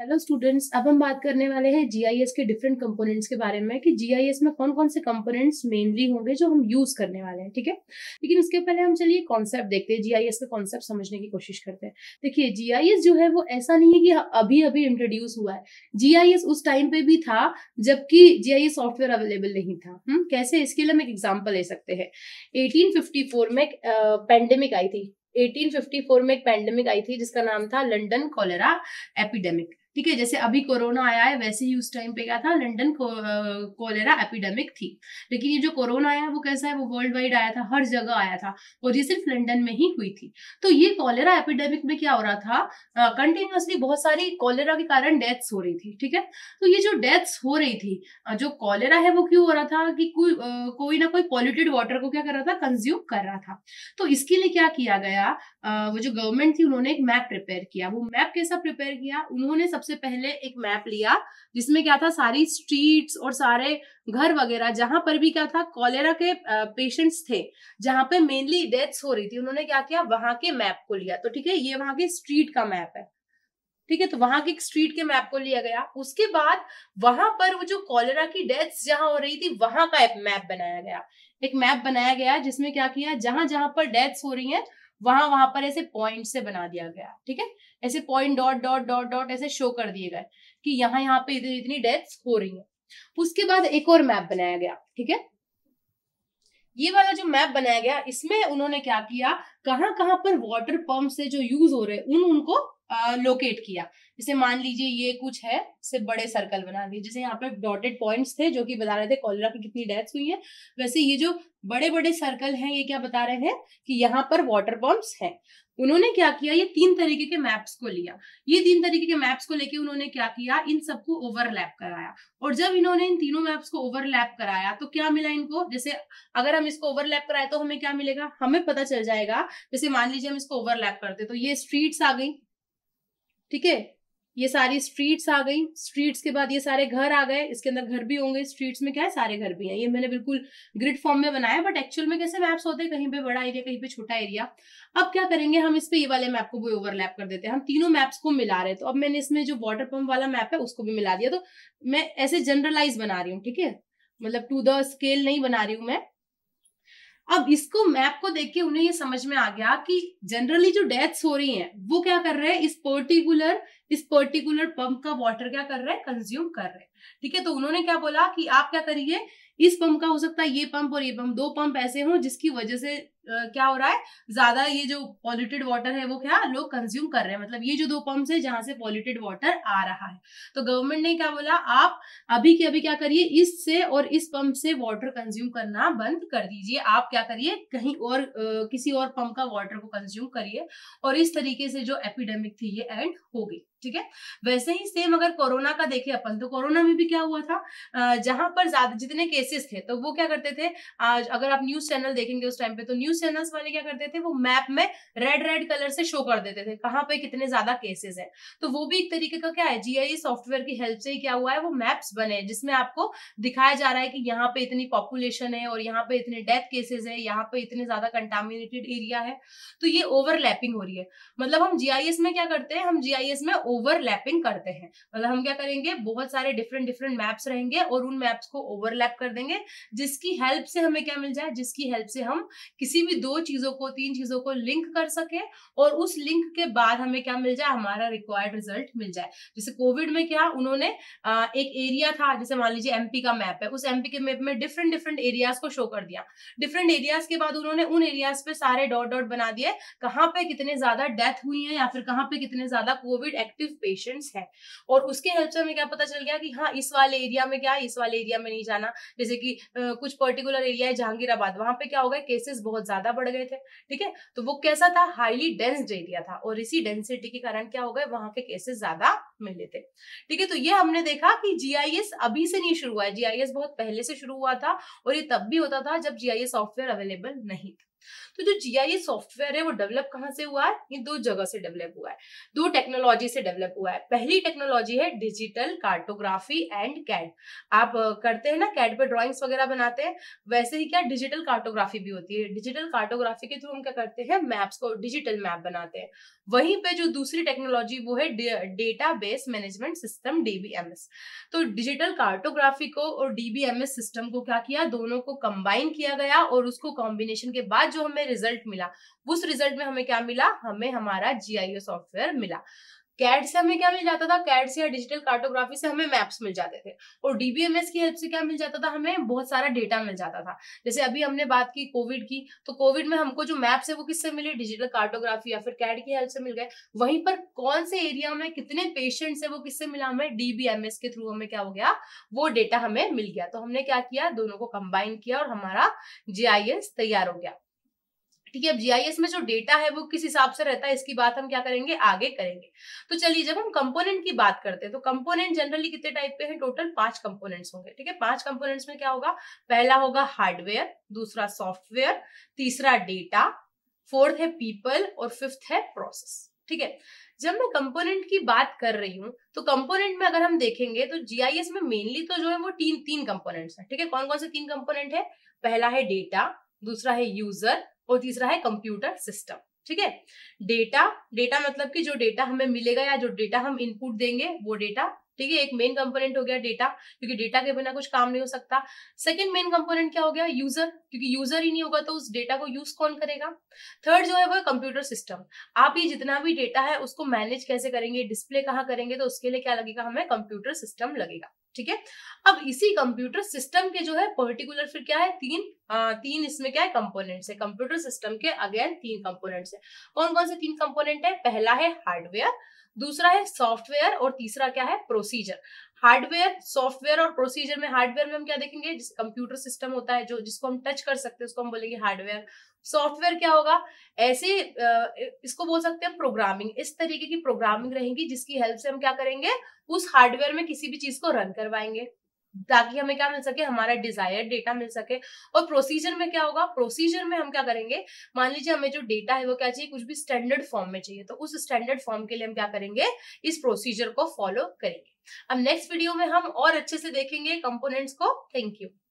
Hello students अब हम बात करने वाले हैं जीआईएस के डिफरेंट कंपोनेंट्स के बारे में कि जीआईएस में कौन कौन से कंपोनेंट्स मेनली होंगे जो हम यूज करने वाले हैं ठीक है लेकिन उसके पहले हम चलिए कॉन्सेप्ट देखते हैं जीआईएस का कॉन्सेप्ट समझने की कोशिश करते हैं देखिए जीआईएस जो है वो ऐसा नहीं है कि अभी अभी इंट्रोड्यूस हुआ है जीआईएस उस टाइम पे भी था जबकि जीआईएस सॉफ्टवेयर अवेलेबल नहीं था हुँ? हम्म, कैसे इसके लिए हम एक एग्जाम्पल ले सकते हैं एटीन में पेंडेमिक आई थी 1854 में एक पैंडेमिक आई थी जिसका नाम था लंडन कॉलेरा एपिडेमिक ठीक है जैसे अभी कोरोना आया है वैसे ही उस टाइम पे क्या था लंडन को, कोलेरा एपिडेमिक थी लेकिन ये जो कोरोना आया वो कैसा है वो वर्ल्ड वाइड आया था हर जगह आया था और ये सिर्फ लंडन में ही हुई थी तो ये कोलेरा एपिडेमिक में क्या हो रहा था कंटिन्यूसली बहुत सारी कोलेरा के कारण डेथ्स हो रही थी ठीक है तो ये जो डेथ्स हो रही थी जो कॉलेरा है वो क्यों हो रहा था कि कोई कोई ना कोई पॉल्यूटेड वाटर को क्या कर रहा था कंज्यूम कर रहा था तो इसके लिए क्या किया गया वो जो गवर्नमेंट थी उन्होंने एक मैप प्रिपेयर किया वो मैप कैसा प्रिपेयर किया उन्होंने सब सबसे पहले एक मैप लिया जिसमें क्या था सारी स्ट्रीट्स और सारे घर वगैरह जहां पर भी क्या था कॉलेरा के पेशेंट्स थे जहां पर मेनली डेथ्स हो रही थी उन्होंने क्या किया वहां के मैप को लिया तो ठीक है ये वहां के स्ट्रीट का मैप है ठीक है तो वहां की स्ट्रीट के मैप को लिया गया उसके बाद वहां पर वो जो कॉलेरा की डेथ्स जहां हो रही थी वहां का एक मैप बनाया गया एक मैप बनाया गया जिसमें क्या किया जहां जहां पर डेथ्स हो रही हैं वहां वहां पर ऐसे पॉइंट से बना दिया गया ठीक है ऐसे point dot dot dot dot ऐसे शो कर दिए गए कि यहाँ यहाँ पे इतनी इतनी डेथ्स हो रही है उसके बाद एक और मैप बनाया गया ठीक है ये वाला जो मैप बनाया गया इसमें उन्होंने क्या किया कहाँ कहाँ पर वाटर पंप से जो यूज हो रहे हैं उन उनको लोकेट किया जैसे मान लीजिए ये कुछ है से बड़े सर्कल बना दिए जैसे यहाँ पे डॉटेड पॉइंट्स थे जो कि बता रहे थे कॉलरा की कितनी डेथ्स हुई है वैसे ये जो बड़े बड़े सर्कल हैं ये क्या बता रहे हैं कि यहाँ पर वाटर पंप्स हैं उन्होंने क्या किया ये तीन तरीके के मैप्स को लिया ये तीन तरीके के मैप्स को लेके उन्होंने क्या किया इन सबको ओवरलैप कराया और जब इन्होंने इन तीनों मैप्स को ओवरलैप कराया तो क्या मिला इनको जैसे अगर हम इसको ओवरलैप कराए तो हमें क्या मिलेगा हमें पता चल जाएगा जैसे मान लीजिए हम इसको ओवरलैप करते तो ये स्ट्रीट्स आ गई ठीक है ये सारी स्ट्रीट्स आ गई स्ट्रीट्स के बाद ये सारे घर आ गए इसके अंदर घर भी होंगे स्ट्रीट्स में क्या है सारे घर भी हैं ये मैंने बिल्कुल ग्रिड फॉर्म में बनाया बट एक्चुअल में कैसे मैप्स होते हैं कहीं पे बड़ा एरिया कहीं पे छोटा एरिया अब क्या करेंगे हम इस पे ये वाले मैप को भी ओवरलैप कर देते हैं हम तीनों मैप्स को मिला रहे तो अब मैंने इसमें जो वॉटर पंप वाला मैप है उसको भी मिला दिया तो मैं ऐसे जनरलाइज बना रही हूँ ठीक है मतलब टू द स्केल नहीं बना रही हूँ मैं अब इसको मैप को देख के उन्हें ये समझ में आ गया कि जनरली जो डेथ्स हो रही हैं वो क्या कर रहे हैं इस पर्टिकुलर इस पर्टिकुलर पंप का वाटर क्या कर रहा है कंज्यूम कर रहे हैं ठीक है तो उन्होंने क्या बोला कि आप क्या करिए इस पंप का हो सकता है ये पंप और ये पंप दो पंप ऐसे हों जिसकी वजह से क्या हो रहा है ज्यादा ये जो पॉल्यूटेड वाटर है वो क्या लोग कंज्यूम कर रहे हैं मतलब ये जो दो पंप्स है जहां से पॉल्यूटेड वाटर आ रहा है तो गवर्नमेंट ने क्या बोला आप अभी के अभी क्या करिए इससे और इस पंप से वाटर कंज्यूम करना बंद कर दीजिए आप क्या करिए कहीं और किसी और पंप का वाटर को कंज्यूम करिए और इस तरीके से जो एपिडेमिक थी ये एंड हो गई ठीक है वैसे ही सेम अगर कोरोना का देखे अपन तो कोरोना में भी क्या हुआ था जहां पर ज्यादा जितने केसेस थे तो वो क्या करते थे आज अगर आप न्यूज चैनल देखेंगे उस टाइम पे तो न्यूज न्यूज चैनल्स वाले क्या करते थे वो मैप में रेड रेड कलर से शो कर देते थे कहाँ पे कितने ज्यादा केसेस हैं तो वो भी एक तरीके का क्या है जीआई सॉफ्टवेयर e की हेल्प से ही क्या हुआ है वो मैप्स बने जिसमें आपको दिखाया जा रहा है कि यहाँ पे इतनी पॉपुलेशन है और यहाँ पे इतने डेथ केसेस है यहाँ पे इतने ज्यादा कंटामिनेटेड एरिया है तो ये ओवरलैपिंग हो रही है मतलब हम जीआईएस e में क्या करते हैं हम जीआईएस e में ओवरलैपिंग करते हैं मतलब हम क्या करेंगे बहुत सारे डिफरेंट डिफरेंट मैप्स रहेंगे और उन मैप्स को ओवरलैप कर देंगे जिसकी हेल्प से हमें क्या मिल जाए जिसकी हेल्प से हम किसी किसी भी दो चीजों को तीन चीजों को लिंक कर सके और उस लिंक के बाद हमें क्या मिल जाए हमारा रिक्वायर्ड रिजल्ट मिल जाए जैसे कोविड में क्या उन्होंने एक एरिया था जैसे मान लीजिए एमपी का मैप है उस एमपी के मैप में डिफरेंट डिफरेंट एरियाज को शो कर दिया डिफरेंट एरियाज के बाद उन्होंने उन एरियाज पे सारे डॉट डॉट बना दिए कहाँ पे कितने ज्यादा डेथ हुई है या फिर कहाँ पे कितने ज्यादा कोविड एक्टिव पेशेंट्स है और उसके हेल्प से हमें क्या पता चल गया कि हाँ इस वाले एरिया में क्या इस वाले एरिया में नहीं जाना जैसे कि कुछ पर्टिकुलर एरिया है जहांगीराबाद वहां पे क्या होगा केसेस बहुत ज्यादा बढ़ गए थे ठीक है तो वो कैसा था हाईली डेंस एरिया था और इसी डेंसिटी के कारण क्या हो गए वहां के केसेस ज्यादा मिले थे ठीक है तो ये हमने देखा कि जीआईएस अभी से नहीं शुरू हुआ है जीआईएस बहुत पहले से शुरू हुआ था और ये तब भी होता था जब जीआईएस सॉफ्टवेयर अवेलेबल नहीं था तो जो जी आई सॉफ्टवेयर है वो डेवलप कहाँ से हुआ है ये दो जगह से डेवलप हुआ है दो टेक्नोलॉजी से डेवलप हुआ है पहली टेक्नोलॉजी है डिजिटल कार्टोग्राफी एंड कैड आप करते हैं ना कैड पर ड्रॉइंग्स वगैरह बनाते हैं वैसे ही क्या डिजिटल कार्टोग्राफी भी होती है डिजिटल कार्टोग्राफी के थ्रू हम क्या करते हैं मैप्स को डिजिटल मैप बनाते हैं वहीं पे जो दूसरी टेक्नोलॉजी वो है database management system DBMS तो डिजिटल कार्टोग्राफी को और डीबीएमएस सिस्टम को क्या किया दोनों को कंबाइन किया गया और उसको कॉम्बिनेशन के बाद जो हमें रिजल्ट मिला उस रिजल्ट में हमें क्या मिला हमें हमारा जीआईओ सॉफ्टवेयर मिला कैड से हमें क्या मिल जाता था कैड से या डिजिटल कार्टोग्राफी से हमें मैप्स मिल जाते थे और डीबीएमएस की हेल्प से क्या मिल जाता था हमें बहुत सारा डेटा मिल जाता था जैसे अभी हमने बात की कोविड की तो कोविड में हमको जो मैप्स है वो किससे मिले डिजिटल कार्टोग्राफी या फिर कैड की हेल्प से मिल गए वहीं पर कौन से एरिया में कितने पेशेंट्स है वो किससे मिला हमें डीबीएमएस के थ्रू हमें क्या हो गया वो डेटा हमें मिल गया तो हमने क्या किया दोनों को कंबाइन किया और हमारा जीआईएस तैयार हो गया ठीक है अब जीआईएस में जो डेटा है वो किस हिसाब से रहता है इसकी बात हम क्या करेंगे आगे करेंगे तो चलिए जब हम कंपोनेंट की बात करते हैं तो कंपोनेंट जनरली कितने टाइप के हैं टोटल पांच कंपोनेंट्स होंगे ठीक है पांच कंपोनेंट्स में क्या होगा पहला होगा हार्डवेयर दूसरा सॉफ्टवेयर तीसरा डेटा फोर्थ है पीपल और फिफ्थ है प्रोसेस ठीक है जब मैं कंपोनेंट की बात कर रही हूँ तो कंपोनेंट में अगर हम देखेंगे तो जीआईएस में मेनली तो जो है वो तीन तीन कंपोनेंट्स है ठीक है कौन कौन से तीन कंपोनेंट है पहला है डेटा दूसरा है यूजर और तीसरा है कंप्यूटर सिस्टम ठीक है डेटा डेटा मतलब कि जो डेटा हमें मिलेगा या जो डेटा हम इनपुट देंगे वो डेटा ठीक है एक मेन कंपोनेंट हो गया डेटा क्योंकि डेटा के बिना कुछ काम नहीं हो सकता सेकंड मेन कंपोनेंट क्या हो गया यूजर क्योंकि यूजर ही नहीं होगा तो उस डेटा को यूज कौन करेगा थर्ड जो है वो कंप्यूटर सिस्टम आप ये जितना भी डेटा है उसको मैनेज कैसे करेंगे डिस्प्ले कहाँ करेंगे तो उसके लिए क्या लगेगा हमें कंप्यूटर सिस्टम लगेगा ठीक है अब इसी कंप्यूटर सिस्टम के जो है पर्टिकुलर फिर क्या है तीन आ, तीन इसमें क्या है कंपोनेंट्स है कंप्यूटर सिस्टम के अगेन तीन कंपोनेंट्स है कौन कौन से तीन कंपोनेंट है पहला है हार्डवेयर दूसरा है सॉफ्टवेयर और तीसरा क्या है प्रोसीजर हार्डवेयर सॉफ्टवेयर और प्रोसीजर में हार्डवेयर में हम क्या देखेंगे कंप्यूटर सिस्टम होता है जो जिसको हम टच कर सकते हैं उसको हम बोलेंगे हार्डवेयर सॉफ्टवेयर क्या होगा ऐसे इसको बोल सकते हैं प्रोग्रामिंग इस तरीके की प्रोग्रामिंग रहेगी जिसकी हेल्प से हम क्या करेंगे उस हार्डवेयर में किसी भी चीज को रन करवाएंगे ताकि हमें क्या मिल सके हमारा डिजायर डेटा मिल सके और प्रोसीजर में क्या होगा प्रोसीजर में हम क्या करेंगे मान लीजिए हमें जो डेटा है वो क्या चाहिए कुछ भी स्टैंडर्ड फॉर्म में चाहिए तो उस स्टैंडर्ड फॉर्म के लिए हम क्या करेंगे इस प्रोसीजर को फॉलो करेंगे अब नेक्स्ट वीडियो में हम और अच्छे से देखेंगे कंपोनेंट्स को थैंक यू